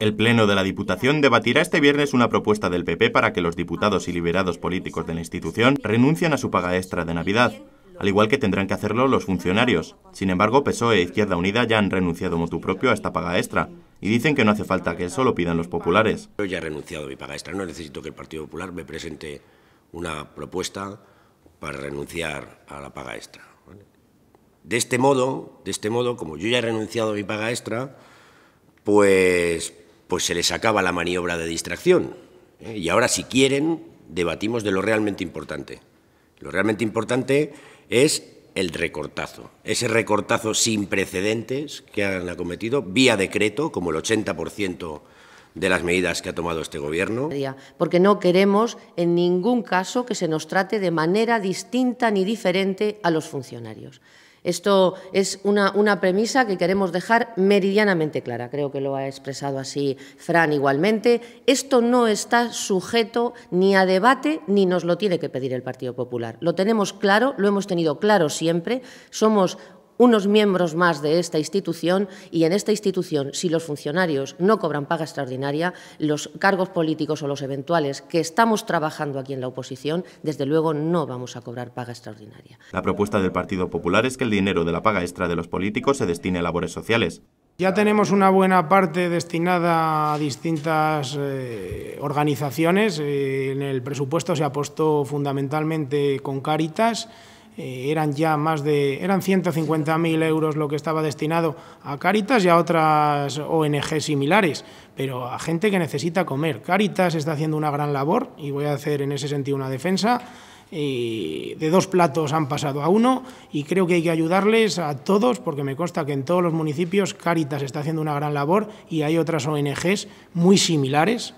El Pleno de la Diputación debatirá este viernes una propuesta del PP para que los diputados y liberados políticos de la institución renuncien a su paga extra de Navidad, al igual que tendrán que hacerlo los funcionarios. Sin embargo, PSOE e Izquierda Unida ya han renunciado motu propio a esta paga extra y dicen que no hace falta que eso lo pidan los populares. Yo ya he renunciado a mi paga extra, no necesito que el Partido Popular me presente una propuesta para renunciar a la paga extra. De este modo, de este modo, como yo ya he renunciado a mi paga extra, pues pues se les acaba la maniobra de distracción. ¿eh? Y ahora, si quieren, debatimos de lo realmente importante. Lo realmente importante es el recortazo. Ese recortazo sin precedentes que han acometido vía decreto, como el 80% de las medidas que ha tomado este Gobierno. Porque no queremos en ningún caso que se nos trate de manera distinta ni diferente a los funcionarios. Esto es una, una, premisa que queremos dejar meridianamente clara. Creo que lo ha expresado así Fran igualmente. Esto no está sujeto ni a debate ni nos lo tiene que pedir el Partido Popular. Lo tenemos claro, lo hemos tenido claro siempre. Somos unos miembros más de esta institución y en esta institución, si los funcionarios no cobran paga extraordinaria, los cargos políticos o los eventuales que estamos trabajando aquí en la oposición, desde luego no vamos a cobrar paga extraordinaria. La propuesta del Partido Popular es que el dinero de la paga extra de los políticos se destine a labores sociales. Ya tenemos una buena parte destinada a distintas eh, organizaciones. Eh, en el presupuesto se ha puesto fundamentalmente con caritas... Eh, eran ya más de, eran 150.000 euros lo que estaba destinado a Caritas y a otras ONG similares, pero a gente que necesita comer. Caritas está haciendo una gran labor y voy a hacer en ese sentido una defensa. de dos platos han pasado a uno y creo que hay que ayudarles a todos porque me consta que en todos los municipios Caritas está haciendo una gran labor y hay otras ONGs muy similares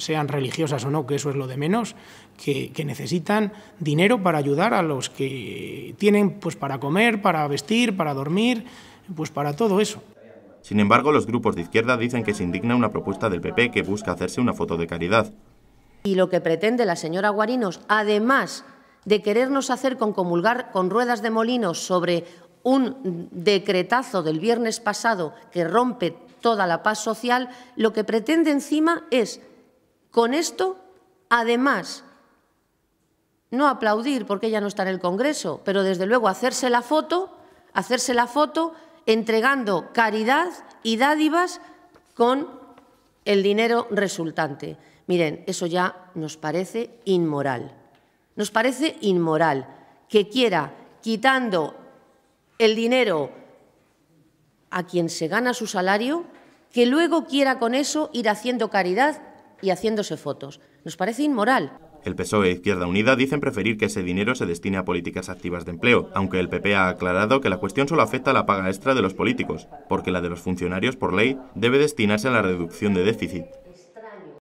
sean religiosas o no, que eso es lo de menos, que, necesitan dinero para ayudar a los que tienen pues, para comer, para vestir, para dormir, pues para todo eso. Sin embargo, los grupos de izquierda dicen que se indigna una propuesta del PP que busca hacerse una foto de caridad. Y lo que pretende la señora Guarinos, además de querernos hacer concomulgar con ruedas de molinos sobre un decretazo del viernes pasado que rompe toda la paz social, lo que pretende encima es con esto, además, no aplaudir porque ella no está en el Congreso, pero desde luego hacerse la foto, hacerse la foto entregando caridad y dádivas con el dinero resultante. Miren, eso ya nos parece inmoral. Nos parece inmoral que quiera, quitando el dinero a quien se gana su salario, que luego quiera con eso ir haciendo caridad y haciéndose fotos. Nos parece inmoral. El PSOE e Izquierda Unida dicen preferir que ese dinero se destine a políticas activas de empleo, aunque el PP ha aclarado que la cuestión solo afecta a la paga extra de los políticos, porque la de los funcionarios por ley debe destinarse a la reducción de déficit.